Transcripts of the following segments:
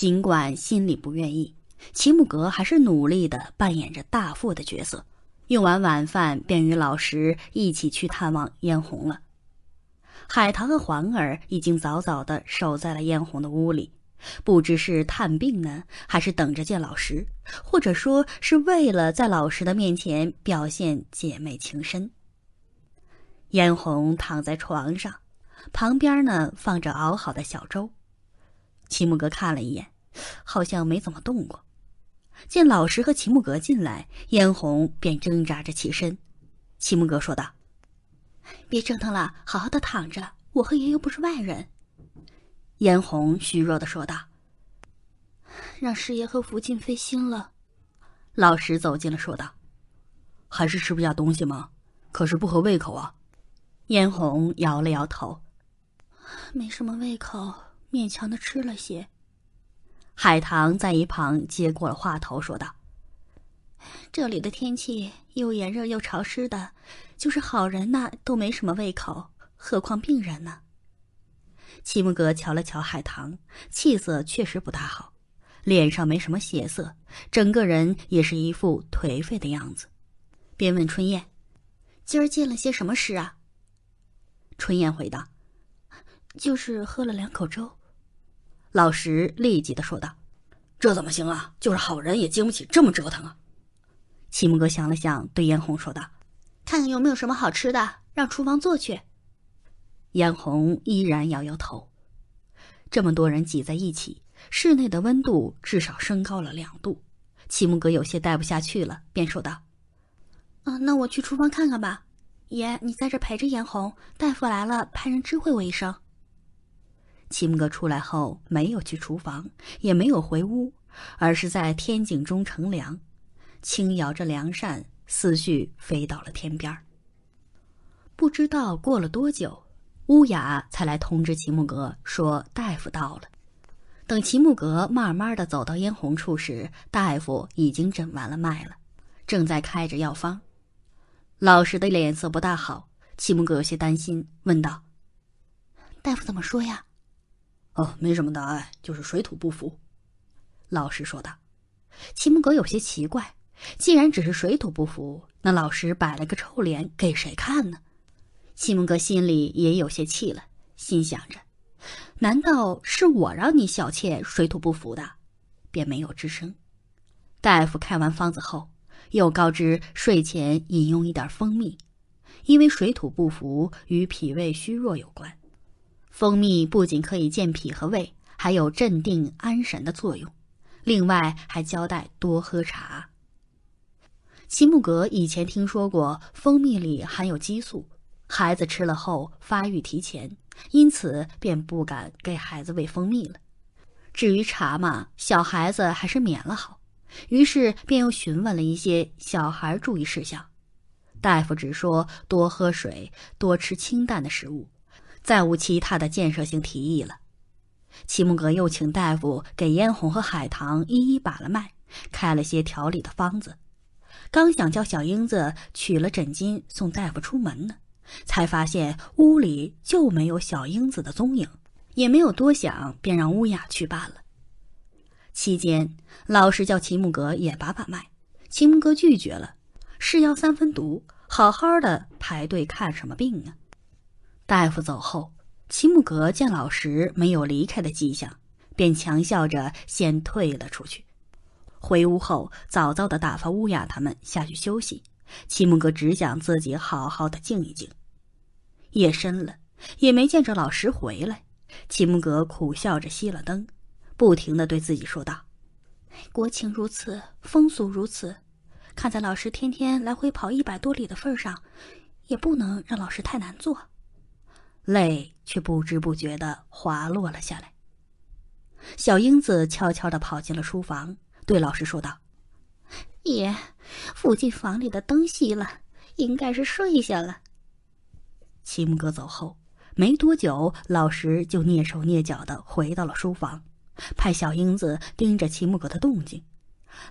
尽管心里不愿意，齐木格还是努力地扮演着大副的角色。用完晚饭，便与老石一起去探望嫣红了。海棠和环儿已经早早地守在了嫣红的屋里，不知是探病呢，还是等着见老石，或者说是为了在老石的面前表现姐妹情深。嫣红躺在床上，旁边呢放着熬好的小粥。齐木格看了一眼。好像没怎么动过。见老石和齐木格进来，嫣红便挣扎着起身。齐木格说道：“别折腾了，好好的躺着。我和爷又不是外人。”嫣红虚弱的说道：“让师爷和福晋费心了。”老石走进来说道：“还是吃不下东西吗？可是不合胃口啊？”嫣红摇了摇头：“没什么胃口，勉强的吃了些。”海棠在一旁接过了话头，说道：“这里的天气又炎热又潮湿的，就是好人呐都没什么胃口，何况病人呢？”齐木格瞧了瞧海棠，气色确实不大好，脸上没什么血色，整个人也是一副颓废的样子，便问春燕：“今儿见了些什么事啊？”春燕回答：“就是喝了两口粥。”老石立即的说道：“这怎么行啊？就是好人也经不起这么折腾啊！”齐木哥想了想，对嫣红说道：“看看有没有什么好吃的，让厨房做去。”嫣红依然摇摇头。这么多人挤在一起，室内的温度至少升高了两度。齐木哥有些待不下去了，便说道：“啊，那我去厨房看看吧。爷，你在这陪着嫣红。大夫来了，派人知会我一声。”齐木格出来后，没有去厨房，也没有回屋，而是在天井中乘凉，轻摇着凉扇，思绪飞到了天边儿。不知道过了多久，乌雅才来通知齐木格说大夫到了。等齐木格慢慢的走到嫣红处时，大夫已经诊完了脉了，正在开着药方。老石的脸色不大好，齐木格有些担心，问道：“大夫怎么说呀？”哦，没什么大碍，就是水土不服。老师说道。齐木格有些奇怪，既然只是水土不服，那老师摆了个臭脸给谁看呢？齐木格心里也有些气了，心想着，难道是我让你小妾水土不服的？便没有吱声。大夫开完方子后，又告知睡前饮用一点蜂蜜，因为水土不服与脾胃虚弱有关。蜂蜜不仅可以健脾和胃，还有镇定安神的作用。另外，还交代多喝茶。齐木格以前听说过蜂蜜里含有激素，孩子吃了后发育提前，因此便不敢给孩子喂蜂蜜了。至于茶嘛，小孩子还是免了好。于是便又询问了一些小孩注意事项。大夫只说多喝水，多吃清淡的食物。再无其他的建设性提议了。齐木格又请大夫给嫣红和海棠一一把了脉，开了些调理的方子。刚想叫小英子取了枕巾送大夫出门呢，才发现屋里就没有小英子的踪影，也没有多想，便让乌雅去办了。期间，老师叫齐木格也把把脉，齐木格拒绝了。是药三分毒，好好的排队看什么病啊？大夫走后，齐木格见老石没有离开的迹象，便强笑着先退了出去。回屋后，早早的打发乌雅他们下去休息。齐木格只想自己好好的静一静。夜深了，也没见着老石回来。齐木格苦笑着熄了灯，不停的对自己说道：“国情如此，风俗如此，看在老石天天来回跑一百多里的份上，也不能让老石太难做。”泪却不知不觉的滑落了下来。小英子悄悄的跑进了书房，对老师说道：“爷，附近房里的灯熄了，应该是睡下了。”齐木格走后没多久，老师就蹑手蹑脚的回到了书房，派小英子盯着齐木格的动静。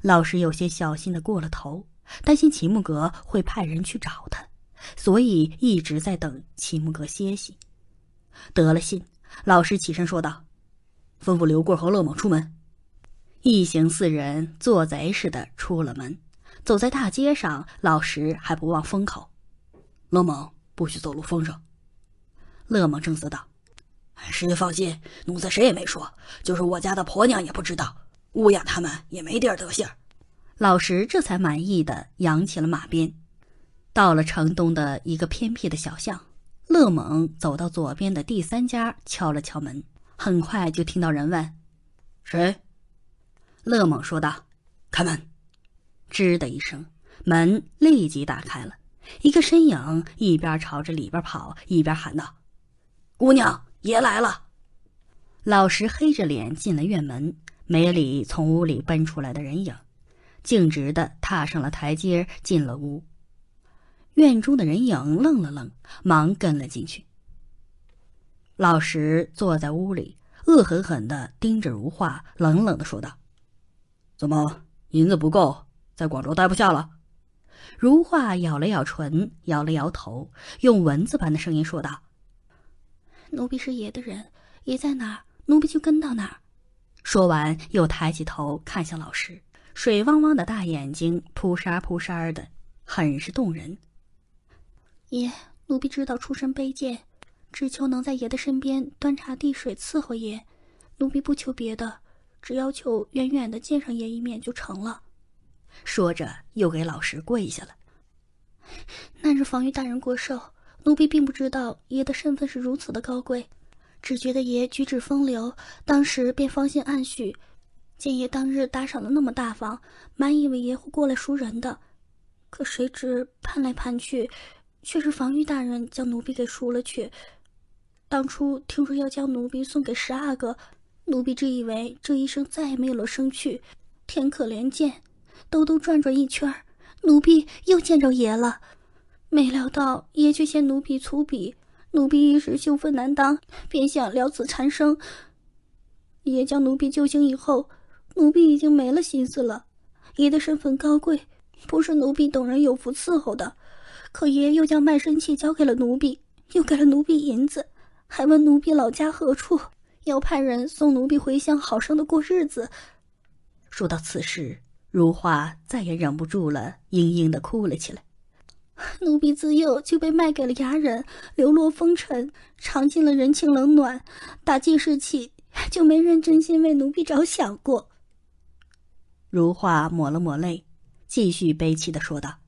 老师有些小心的过了头，担心齐木格会派人去找他。所以一直在等齐木格歇息。得了信，老石起身说道：“吩咐刘贵和乐猛出门。”一行四人做贼似的出了门，走在大街上，老石还不忘封口：“乐猛，不许走漏风声。”乐猛正色道：“师爷放心，奴才谁也没说，就是我家的婆娘也不知道，乌雅他们也没点儿德性。”老石这才满意的扬起了马鞭。到了城东的一个偏僻的小巷，乐猛走到左边的第三家，敲了敲门，很快就听到人问：“谁？”乐猛说道：“开门。”吱的一声，门立即打开了，一个身影一边朝着里边跑，一边喊道：“姑娘，爷来了！”老石黑着脸进了院门，没理从屋里奔出来的人影，径直的踏上了台阶，进了屋。院中的人影愣了愣，忙跟了进去。老石坐在屋里，恶狠狠地盯着如画，冷冷的说道：“怎么，银子不够，在广州待不下了？”如画咬了咬唇，摇了摇头，用蚊子般的声音说道：“奴婢是爷的人，爷在哪儿，奴婢就跟到哪儿。”说完，又抬起头看向老石，水汪汪的大眼睛扑沙扑沙的，很是动人。爷，奴婢知道出身卑贱，只求能在爷的身边端茶递水伺候爷。奴婢不求别的，只要求远远的见上爷一面就成了。说着，又给老十跪下了。那日防御大人过寿，奴婢并不知道爷的身份是如此的高贵，只觉得爷举止风流，当时便芳心暗许。见爷当日打赏的那么大方，满以为爷会过来赎人的，可谁知盼来盼去。却是防御大人将奴婢给赎了去。当初听说要将奴婢送给十阿哥，奴婢只以为这一生再也没有了生趣。天可怜见，兜兜转转一圈奴婢又见着爷了。没料到爷却嫌奴婢粗鄙，奴婢一时羞愤难当，便想了此残生。爷将奴婢救醒以后，奴婢已经没了心思了。爷的身份高贵，不是奴婢等人有福伺候的。可爷又将卖身契交给了奴婢，又给了奴婢银子，还问奴婢老家何处，要派人送奴婢回乡，好生的过日子。说到此时，如花再也忍不住了，嘤嘤的哭了起来。奴婢自幼就被卖给了牙人，流落风尘，尝尽了人情冷暖，打记事起就没人真心为奴婢着想过。如花抹了抹泪，继续悲戚的说道。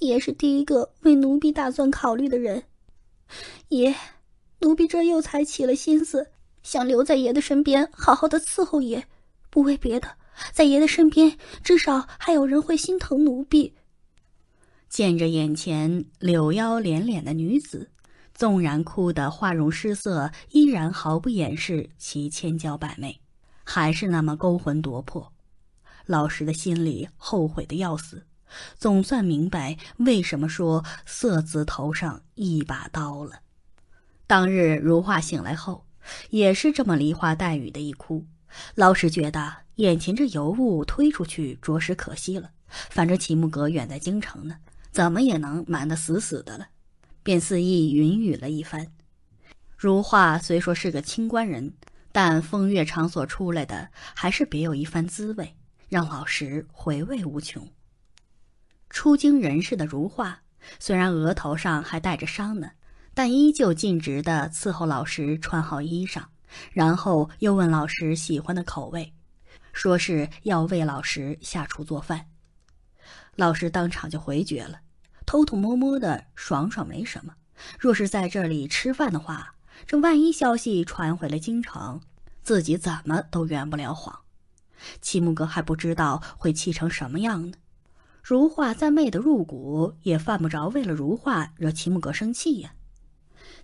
也是第一个为奴婢打算考虑的人，爷，奴婢这又才起了心思，想留在爷的身边，好好的伺候爷。不为别的，在爷的身边，至少还有人会心疼奴婢。见着眼前柳腰连脸的女子，纵然哭得花容失色，依然毫不掩饰其千娇百媚，还是那么勾魂夺魄。老石的心里后悔的要死。总算明白为什么说色字头上一把刀了。当日如画醒来后，也是这么梨花带雨的一哭。老石觉得眼前这尤物推出去着实可惜了，反正齐木阁远在京城呢，怎么也能瞒得死死的了，便肆意云雨了一番。如画虽说是个清官人，但风月场所出来的还是别有一番滋味，让老石回味无穷。出京人士的如画，虽然额头上还带着伤呢，但依旧尽职的伺候老师穿好衣裳，然后又问老师喜欢的口味，说是要为老师下厨做饭。老师当场就回绝了，偷偷摸摸的爽爽没什么，若是在这里吃饭的话，这万一消息传回了京城，自己怎么都圆不了谎，齐木格还不知道会气成什么样呢。如画再媚的入骨，也犯不着为了如画惹齐木格生气呀。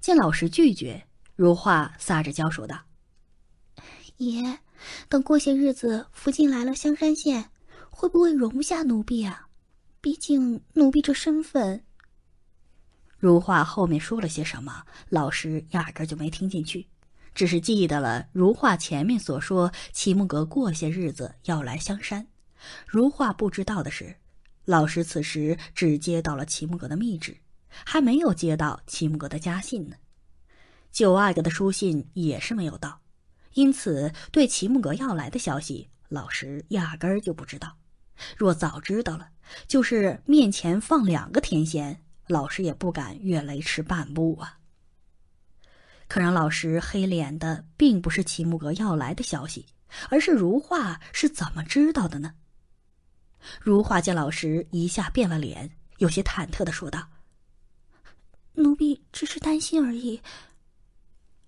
见老师拒绝，如画撒着娇说道：“爷，等过些日子，福晋来了香山县，会不会容不下奴婢啊？毕竟奴婢这身份。”如画后面说了些什么，老师压根就没听进去，只是记得了如画前面所说，齐木格过些日子要来香山。如画不知道的是。老师此时只接到了齐木格的密旨，还没有接到齐木格的家信呢。九阿哥的书信也是没有到，因此对齐木格要来的消息，老师压根儿就不知道。若早知道了，就是面前放两个天仙，老师也不敢越雷池半步啊。可让老师黑脸的，并不是齐木格要来的消息，而是如画是怎么知道的呢？如画见老石一下变了脸，有些忐忑的说道：“奴婢只是担心而已。”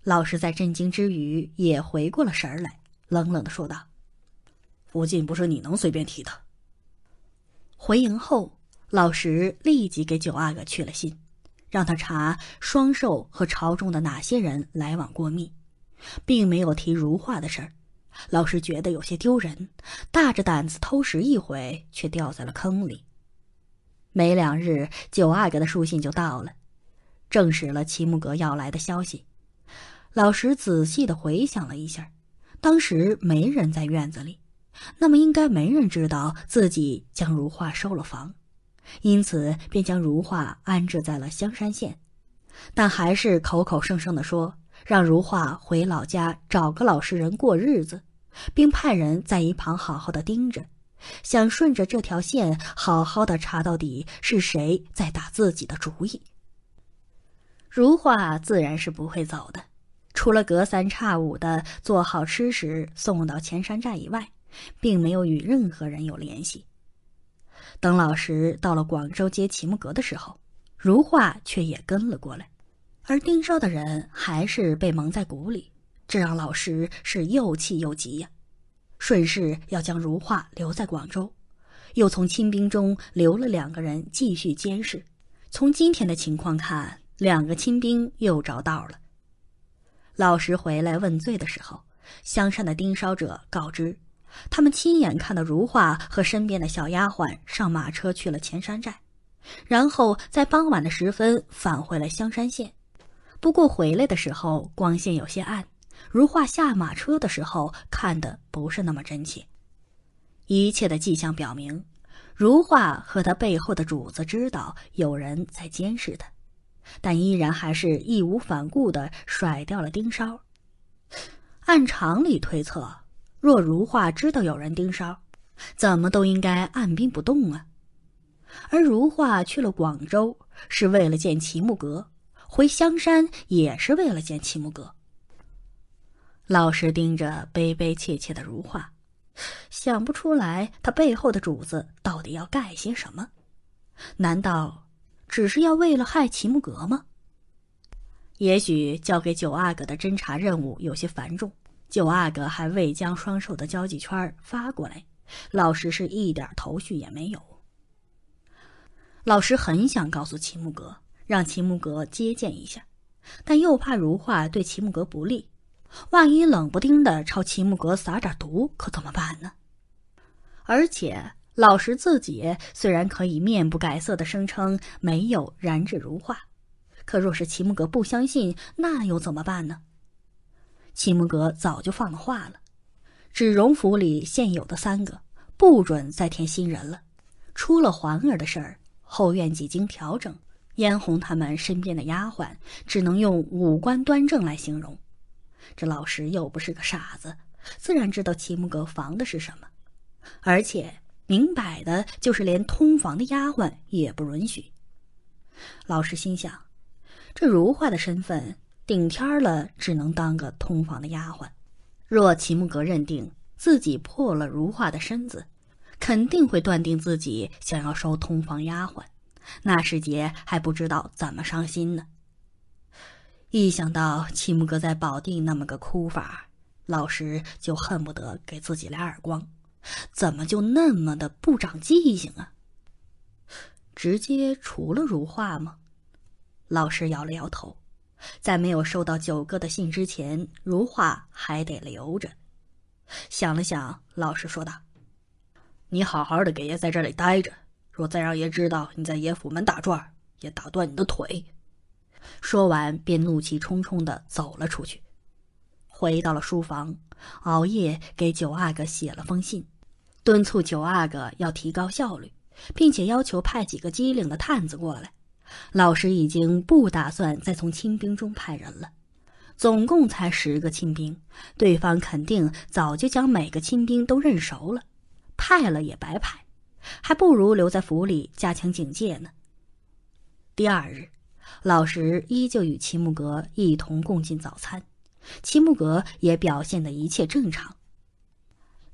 老石在震惊之余也回过了神儿来，冷冷的说道：“福晋不是你能随便提的。”回营后，老石立即给九阿哥去了信，让他查双寿和朝中的哪些人来往过密，并没有提如画的事儿。老师觉得有些丢人，大着胆子偷食一回，却掉在了坑里。没两日，九阿哥的书信就到了，证实了齐木格要来的消息。老师仔细的回想了一下，当时没人在院子里，那么应该没人知道自己将如画收了房，因此便将如画安置在了香山县，但还是口口声声的说。让如画回老家找个老实人过日子，并派人在一旁好好的盯着，想顺着这条线好好的查到底是谁在打自己的主意。如画自然是不会走的，除了隔三差五的做好吃食送到前山寨以外，并没有与任何人有联系。等老石到了广州接齐木格的时候，如画却也跟了过来。而盯梢的人还是被蒙在鼓里，这让老师是又气又急呀！顺势要将如画留在广州，又从亲兵中留了两个人继续监视。从今天的情况看，两个亲兵又着道了。老师回来问罪的时候，香山的盯梢者告知，他们亲眼看到如画和身边的小丫鬟上马车去了前山寨，然后在傍晚的时分返回了香山县。不过回来的时候光线有些暗，如画下马车的时候看的不是那么真切。一切的迹象表明，如画和他背后的主子知道有人在监视他，但依然还是义无反顾的甩掉了盯梢。按常理推测，若如画知道有人盯梢，怎么都应该按兵不动啊。而如画去了广州是为了见齐木格。回香山也是为了见齐木格。老师盯着悲悲切切的如画，想不出来他背后的主子到底要干些什么。难道只是要为了害齐木格吗？也许交给九阿哥的侦查任务有些繁重，九阿哥还未将双手的交际圈发过来，老师是一点头绪也没有。老师很想告诉齐木格。让齐木格接见一下，但又怕如画对齐木格不利，万一冷不丁的朝齐木格撒点毒，可怎么办呢？而且老石自己虽然可以面不改色的声称没有染指如画，可若是齐木格不相信，那又怎么办呢？齐木格早就放了话了，只容府里现有的三个不准再添新人了。出了环儿的事儿，后院几经调整。嫣红他们身边的丫鬟，只能用五官端正来形容。这老石又不是个傻子，自然知道齐木格防的是什么，而且明摆的就是连通房的丫鬟也不允许。老石心想，这如画的身份顶天了，只能当个通房的丫鬟。若齐木格认定自己破了如画的身子，肯定会断定自己想要收通房丫鬟。那时节还不知道怎么伤心呢，一想到七木哥在保定那么个哭法，老师就恨不得给自己俩耳光，怎么就那么的不长记性啊？直接除了如画吗？老师摇了摇头，在没有收到九哥的信之前，如画还得留着。想了想，老师说道：“你好好的给爷在这里待着。”若再让爷知道你在爷府门打转儿，也打断你的腿。说完，便怒气冲冲的走了出去。回到了书房，熬夜给九阿哥写了封信，敦促九阿哥要提高效率，并且要求派几个机灵的探子过来。老师已经不打算再从亲兵中派人了，总共才十个亲兵，对方肯定早就将每个亲兵都认熟了，派了也白派。还不如留在府里加强警戒呢。第二日，老石依旧与齐木格一同共进早餐，齐木格也表现的一切正常。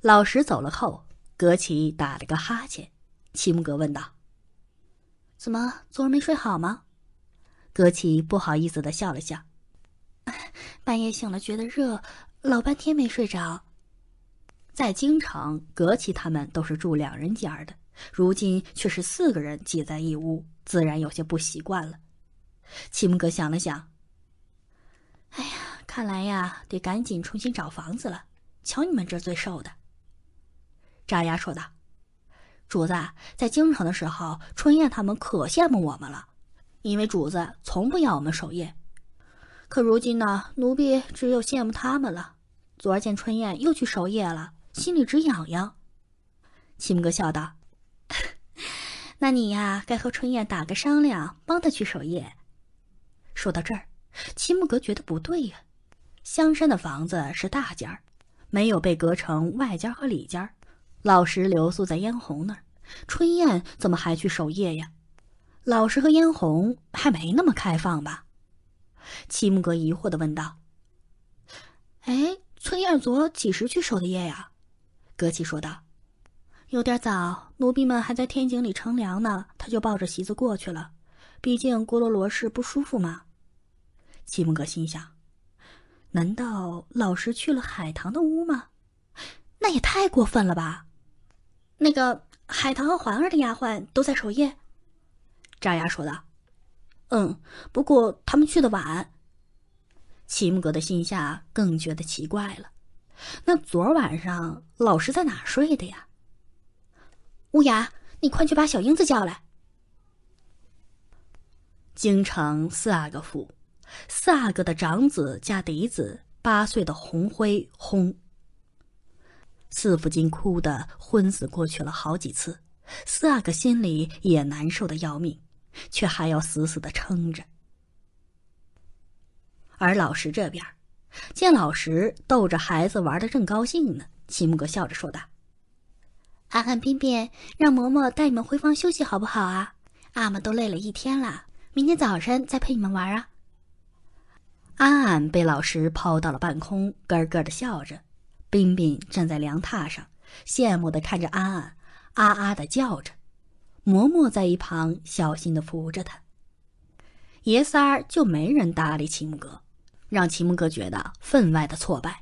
老石走了后，格奇打了个哈欠，齐木格问道：“怎么昨儿没睡好吗？”格奇不好意思的笑了笑：“ 半夜醒了觉得热，老半天没睡着。”在京城，格奇他们都是住两人间儿的。如今却是四个人挤在一屋，自然有些不习惯了。齐木格想了想，哎呀，看来呀，得赶紧重新找房子了。瞧你们这最瘦的，扎牙说道：“主子在京城的时候，春燕他们可羡慕我们了，因为主子从不要我们守夜。可如今呢，奴婢只有羡慕他们了。昨儿见春燕又去守夜了，心里直痒痒。”齐木哥笑道。那你呀，该和春燕打个商量，帮她去守夜。说到这儿，齐木格觉得不对呀。香山的房子是大间儿，没有被隔成外间和里间，老石留宿在嫣红那儿，春燕怎么还去守夜呀？老石和嫣红还没那么开放吧？齐木格疑惑地问道。哎，春燕昨几时去守的夜呀？格奇说道。有点早，奴婢们还在天井里乘凉呢。他就抱着席子过去了，毕竟郭罗罗氏不舒服嘛。齐木格心想：难道老师去了海棠的屋吗？那也太过分了吧！那个海棠和环儿的丫鬟都在守夜。扎牙说道：“嗯，不过他们去的晚。”齐木格的心下更觉得奇怪了。那昨晚上老师在哪睡的呀？乌鸦，你快去把小英子叫来。京城四阿哥府，四阿哥的长子加嫡子八岁的红辉轰。四福晋哭得昏死过去了好几次，四阿哥心里也难受的要命，却还要死死的撑着。而老石这边，见老石逗着孩子玩的正高兴呢，齐木格笑着说道。安安，冰冰，让嬷嬷带你们回房休息好不好啊？阿玛都累了一天了，明天早晨再陪你们玩啊。安安被老师抛到了半空，咯咯的笑着；冰冰站在凉榻上，羡慕的看着安安，啊啊的叫着。嬷嬷在一旁小心的扶着他。爷仨儿就没人搭理齐木格，让齐木格觉得分外的挫败。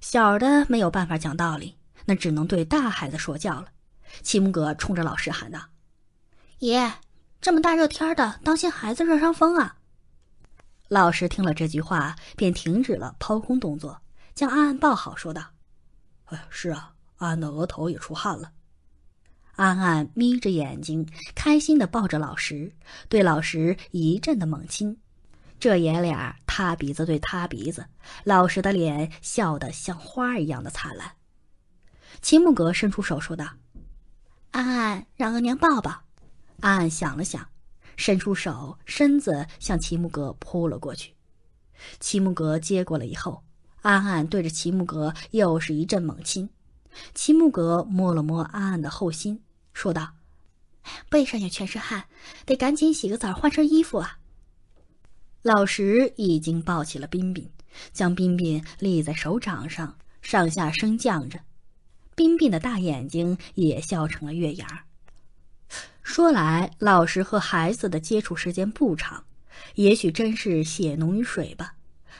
小的没有办法讲道理。那只能对大孩子说教了。齐木格冲着老师喊道：“爷，这么大热天的，当心孩子热伤风啊！”老师听了这句话，便停止了抛空动作，将安安抱好，说道：“哎，是啊，安安的额头也出汗了。”安安眯着眼睛，开心地抱着老师，对老师一阵的猛亲。这爷俩他鼻子对他鼻子，老师的脸笑得像花一样的灿烂。齐木格伸出手说道：“安安，让额娘抱抱。”安安想了想，伸出手，身子向齐木格扑了过去。齐木格接过了以后，安安对着齐木格又是一阵猛亲。齐木格摸了摸安安的后心，说道：“背上也全是汗，得赶紧洗个澡，换身衣服啊。”老石已经抱起了彬彬，将彬彬立在手掌上，上下升降着。彬彬的大眼睛也笑成了月牙说来，老师和孩子的接触时间不长，也许真是血浓于水吧。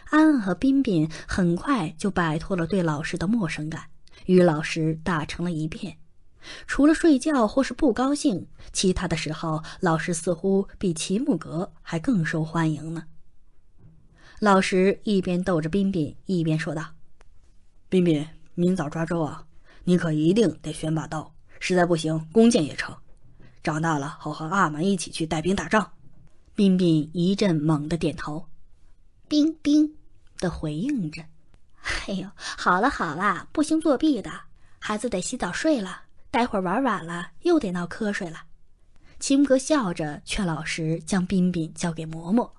安安和彬彬很快就摆脱了对老师的陌生感，与老师打成了一片。除了睡觉或是不高兴，其他的时候，老师似乎比齐木格还更受欢迎呢。老师一边逗着彬彬，一边说道：“彬彬，明早抓周啊。”你可一定得选把刀，实在不行弓箭也成。长大了好和阿玛一起去带兵打仗。彬彬一阵猛的点头，冰冰的回应着。哎呦，好了好了，不行作弊的，孩子得洗澡睡了，待会儿玩晚了又得闹瞌睡了。青哥笑着劝老师将彬彬交给嬷嬷。